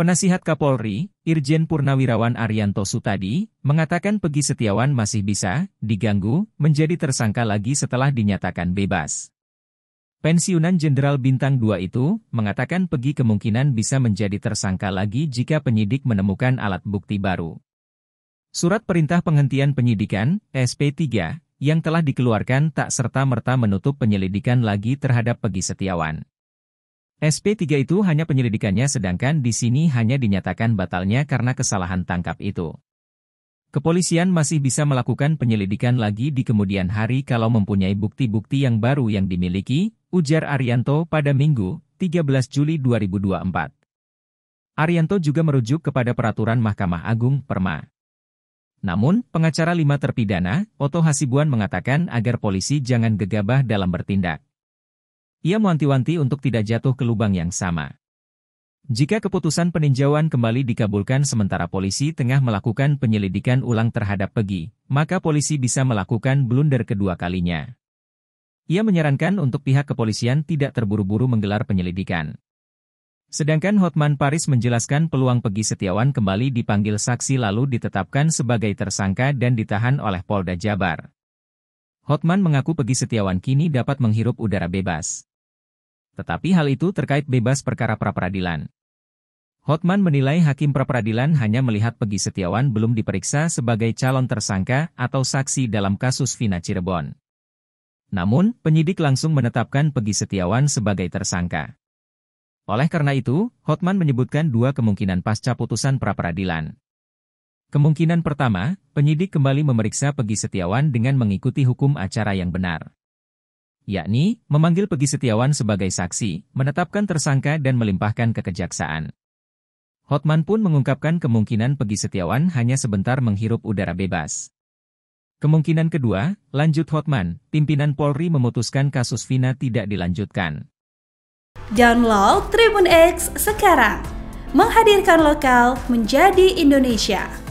Penasihat Kapolri, Irjen Purnawirawan Arianto Sutadi, mengatakan Pegi Setiawan masih bisa diganggu menjadi tersangka lagi setelah dinyatakan bebas. Pensiunan Jenderal Bintang 2 itu mengatakan Pegi kemungkinan bisa menjadi tersangka lagi jika penyidik menemukan alat bukti baru. Surat Perintah Penghentian Penyidikan, SP3, yang telah dikeluarkan tak serta-merta menutup penyelidikan lagi terhadap Pegi Setiawan. SP3 itu hanya penyelidikannya sedangkan di sini hanya dinyatakan batalnya karena kesalahan tangkap itu. Kepolisian masih bisa melakukan penyelidikan lagi di kemudian hari kalau mempunyai bukti-bukti yang baru yang dimiliki, ujar Arianto pada Minggu, 13 Juli 2024. Arianto juga merujuk kepada peraturan Mahkamah Agung Perma. Namun, pengacara lima terpidana, Otto Hasibuan mengatakan agar polisi jangan gegabah dalam bertindak. Ia mewanti-wanti untuk tidak jatuh ke lubang yang sama. Jika keputusan peninjauan kembali dikabulkan sementara polisi tengah melakukan penyelidikan ulang terhadap Pegi, maka polisi bisa melakukan blunder kedua kalinya. Ia menyarankan untuk pihak kepolisian tidak terburu-buru menggelar penyelidikan. Sedangkan Hotman Paris menjelaskan peluang Pegi Setiawan kembali dipanggil saksi lalu ditetapkan sebagai tersangka dan ditahan oleh Polda Jabar. Hotman mengaku Pegi Setiawan kini dapat menghirup udara bebas. Tetapi hal itu terkait bebas perkara pra peradilan. Hotman menilai hakim pra peradilan hanya melihat Pegi Setiawan belum diperiksa sebagai calon tersangka atau saksi dalam kasus Vina Cirebon. Namun, penyidik langsung menetapkan Pegi Setiawan sebagai tersangka. Oleh karena itu, Hotman menyebutkan dua kemungkinan pasca putusan pra peradilan. Kemungkinan pertama, penyidik kembali memeriksa Pegi Setiawan dengan mengikuti hukum acara yang benar yakni memanggil Pegi Setiawan sebagai saksi, menetapkan tersangka dan melimpahkan kekejaksaan. Hotman pun mengungkapkan kemungkinan Pegi Setiawan hanya sebentar menghirup udara bebas. Kemungkinan kedua, lanjut Hotman, pimpinan Polri memutuskan kasus Vina tidak dilanjutkan. Download Tribun X sekarang, menghadirkan lokal menjadi Indonesia.